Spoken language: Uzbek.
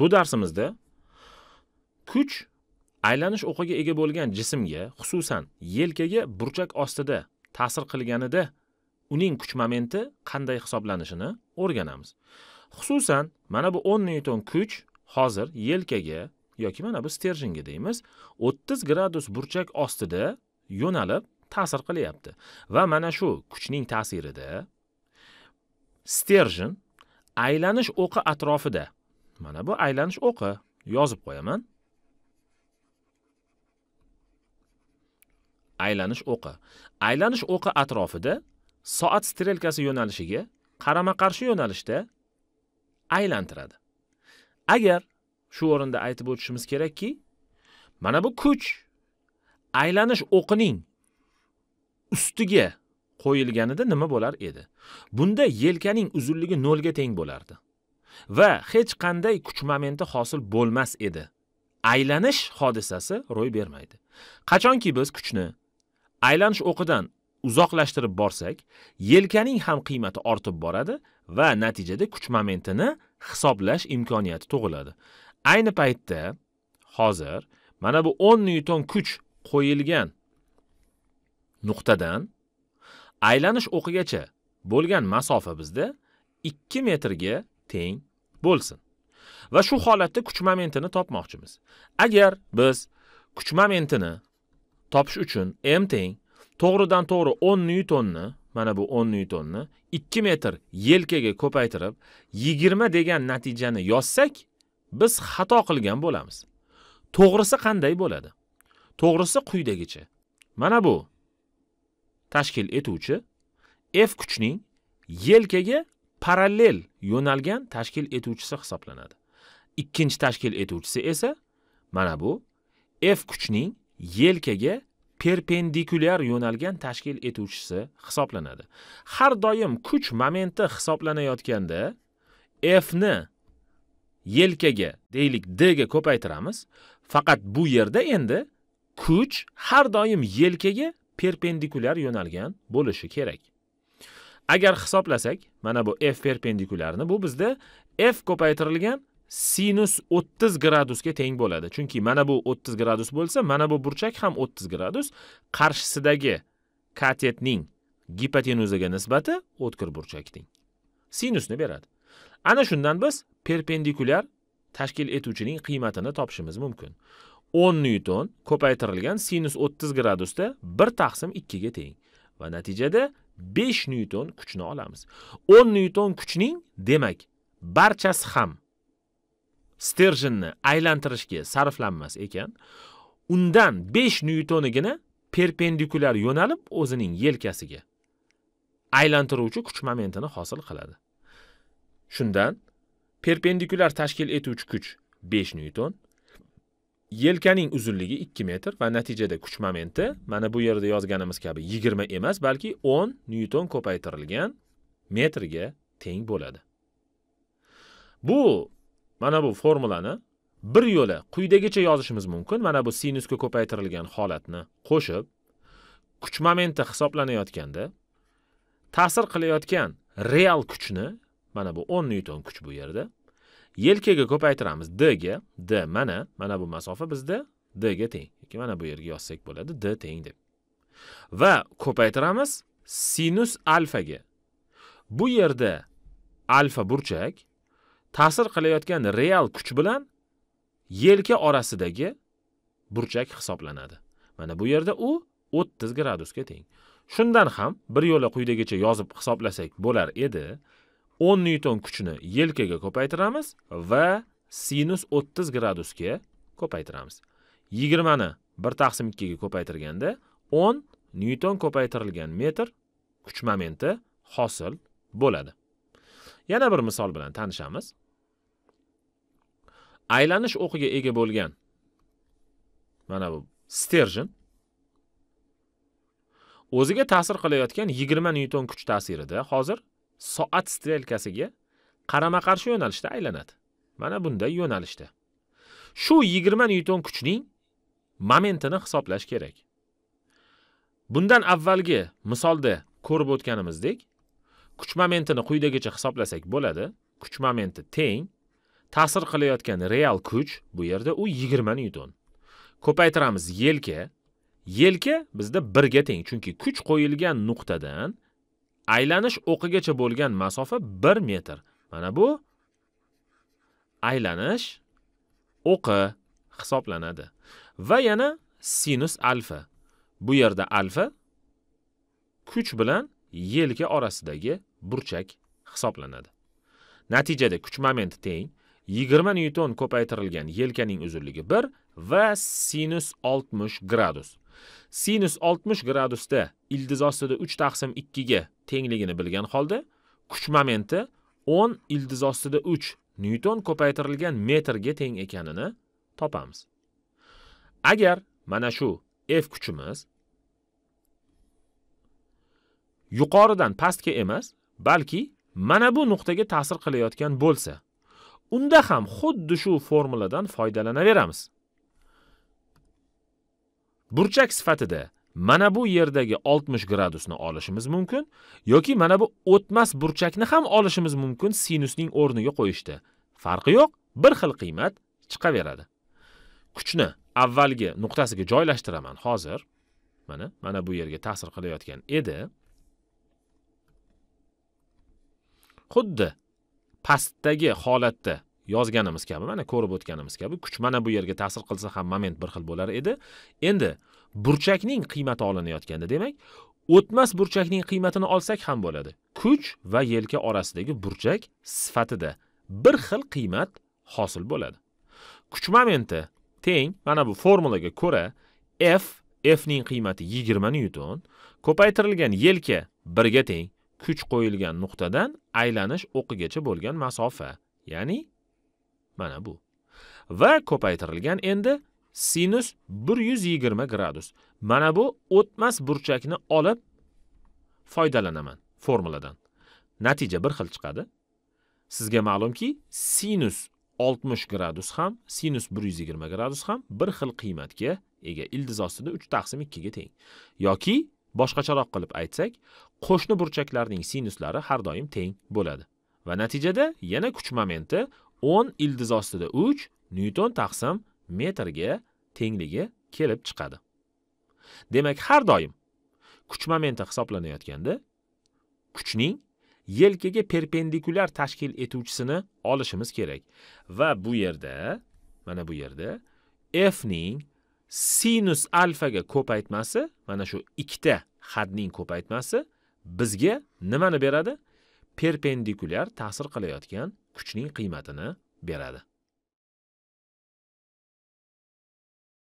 bu darsimizda kuch aylanish o'qiga ega bo'lgan jismga xususan yelkaga burchak ostida ta'sir qilganida uning kuch momenti qanday hisoblanishini o'rganamiz xususan mana bu 10 newton kuch hozir yelkaga yoki mana bu sterjinga deymiz 30 gradus burchak ostida yo'nalib ta'sir qilyapti va mana shu kuchning ta'sirida sterjin aylanish o'qi atrofida mana bu aylanish o'qi yozib qo'yaman aylanish o'qi aylanish o'qi atrofida soat strelkasi yo'nalishiga qarama qarshi yo'nalishda aylantiradi agar shu o'rinda aytib o'tishimiz kerakki mana bu kuch aylanish o'qining ustiga qo'yilganida nima bo'lar edi bunda yelkaning uzunligi 0 ga teng bo'lardi va hech qanday kuch momenti hosil bo'lmas edi aylanish hodisasi ro'y bermaydi qachonki biz kuchni aylanish o'qidan uzoqlashtirib borsak yelkaning ham qiymati ortib boradi va natijada kuch momentini hisoblash imkoniyati tug'iladi ayni paytda hozir mana bu 10 nyuton kuch qo'yilgan nuqtadan aylanish o'qigacha bo'lgan masofa bizda 2 metrga teng bo'lsin va shu holatda kuch momentini topmoqchimiz agar biz kuch momentini topish uchun m teng to'g'ridan to'g'ri 10 newtonni mana bu 10 newtonni 2 metr yelkaga ko'paytirib 20 degan natijani yozsak biz xato qilgan bo'lamiz to'g'risi qanday bo'ladi to'g'risi quyidagicha mana bu tashkil etuvchi f kuchning yelkaga parallel yo'nalgan tashkil etuvchisi hisoblanadi ikkinchi tashkil etuvchisi esa mana bu f kuchning yelkaga perpendikulyar yo'nalgan tashkil etuvchisi hisoblanadi har doim kuch momenti hisoblanayotganda f ni yelkaga deylik d ga ko'paytiramiz faqat bu yerda endi kuch har doim yelkaga perpendikulyar yo'nalgan bo'lishi kerak agar hisoblasak mana bu f perpendikularni bu bizda f ko'paytirilgan sinus 30 gradusga teng bo'ladi chunki mana bu 30 gradus bo'lsa mana bu burchak ham 30 gradus qarshisidagi katetning gipotenuzaga nisbati o'tkir burchakning sinusni beradi ana shundan biz perpendikulyar tashkil etuvchining qiymatini topishimiz mumkin 10 newton ko'paytirilgan sinus 30 gradusda 1 taqsim 2 ga teng va natijada 5 newton kuchni olamiz 10 newton kuchning demak barchasi ham sterjinni aylantirishga sarflanmas ekan undan 5 newtonigina perpendikulyar yo'nalib o'zining yelkasiga aylantiruvchi kuch momentini hosil qiladi shundan perpendikulyar tashkil etuvchi kuch 5 newton yelkaning uzunligi 2 metr va natijada kuch momenti mana bu yerda yozganimiz kabi 20 emas balki 10 nyuton ko'paytirilgan metrga teng bo'ladi bu mana bu formulani bir yo'la quyidagicha yozishimiz mumkin mana bu sinusga ko'paytirilgan holatni qo'shib kuch momenti hisoblanayotganda ta'sir qilayotgan real kuchni mana bu 10 nyuton kuch bu yerda yelkaga ko'paytiramiz d ga d mana mana bu masofa bizda d ga teng yoki mana bu yerga yozsak bo'ladi d teng deb va ko'paytiramiz sinus alfaga bu yerda alfa burchak ta'sir qilayotgan real kuch bilan yelka orasidagi burchak hisoblanadi mana bu yerda u 30 gradusga teng shundan ham bir yo'la quyidagicha yozib hisoblasak bo'lar edi 10 newton kuchini yelkaga ko'paytiramiz va sinus 30 gradusga ko'paytiramiz 20 ni 1 taqsim 2 ga ko'paytirganda 10 newton ko'paytirilgan metr kuch momenti hosil bo'ladi yana bir misol bilan tanishamiz aylanish o'qiga ega bo'lgan mana bu sterjin o'ziga ta'sir qilayotgan 20 newton kuch ta'sirida hozir soat strelkasiga qarama qarshi yo'nalishda aylanadi mana bunday yo'nalishda shu 20 newton kuchning momentini hisoblash kerak bundan avvalgi misolda ko'rib o'tganimizdek kuch momentini quyidagicha hisoblasak bo'ladi kuch momenti teng ta'sir qilayotgan real kuch bu yerda u 20 newton ko'paytiramiz yelka yelka bizda 1 ga teng chunki kuch qo'yilgan nuqtadan aylanish o'qigacha bo'lgan masofa 1 metr. Mana bu aylanish o'qi hisoblanadi. Va yana sinus alfa. Bu yerda alfa kuch bilan yelka orasidagi burchak hisoblanadi. Natijada kuch momenti teng 20 newton ko'paytirilgan yelkaning uzunligi 1 va sinus 60 gradus. sinus 60 gradusda ildiz ostida 3 taqsim 2 ga tengligini bilgan holda kuch momenti 10 ildiz ostida 3 newton ko'paytirilgan metrga teng ekanini topamiz. Agar mana shu F kuchimiz yuqoridan pastga emas, balki mana bu nuqtaga ta'sir qilayotgan bo'lsa, unda ham xuddi shu formuladan foydalanaveramiz. burchak sifatida mana bu yerdagi 60 gradusni olishimiz mumkin yoki mana bu o'tmas burchakni ham olishimiz mumkin sinusning o'rniga qo'yishdi Farqi yo'q, bir xil qiymat chiqaveradi. Kuchni avvalgi nuqtasiga joylashtiraman hozir. Mana mana bu yerga ta'sir qilayotgan edi. Xuddi pastdagi holatda yozganimiz kabi mana ko'rib o'tganimiz kabi kuch mana bu yerga ta'sir qilsa ham moment bir xil bo'lar edi endi burchakning qiymati olinayotganda demak o'tmas burchakning qiymatini olsak ham bo'ladi kuch va yelka orasidagi burchak sifatida bir xil qiymat hosil bo'ladi kuch momenti teng mana bu formulaga ko'ra f f ning qiymati 20 nyuton ko'paytirilgan yelka 1 ga teng kuch qo'yilgan nuqtadan aylanish o'qigacha bo'lgan masofa ya'ni Mana bu. Va ko'paytirilgan endi sinus 120 gradus. Mana bu o'tmas burchakni olib foydalanaman formuladan. Natija bir xil chiqadi. Sizga ma'lumki, sinus 60 gradus ham, sinus 120 gradus ham bir xil qiymatga ega. Ildiz ostida 3 taqsim 2 ga teng. Yoki boshqacharoq qilib aytsak, qo'shni burchaklarning sinuslari har doim teng bo'ladi. Va natijada yana kuch momenti 10 ildiz ostida 3 newton taqsim metrga tengligi kelib chiqadi. Demak, har doim kuch momenti hisoblanayotganda kuchning yelkaga perpendikulyar tashkil etuvchisini olishimiz kerak va bu yerda mana bu yerda f ning sinus alfaga ko'paytmasi mana shu ikkita hadning ko'paytmasi bizga nimani beradi? perpendikulyar ta'sir qilayotgan kuchning qiymatini beradi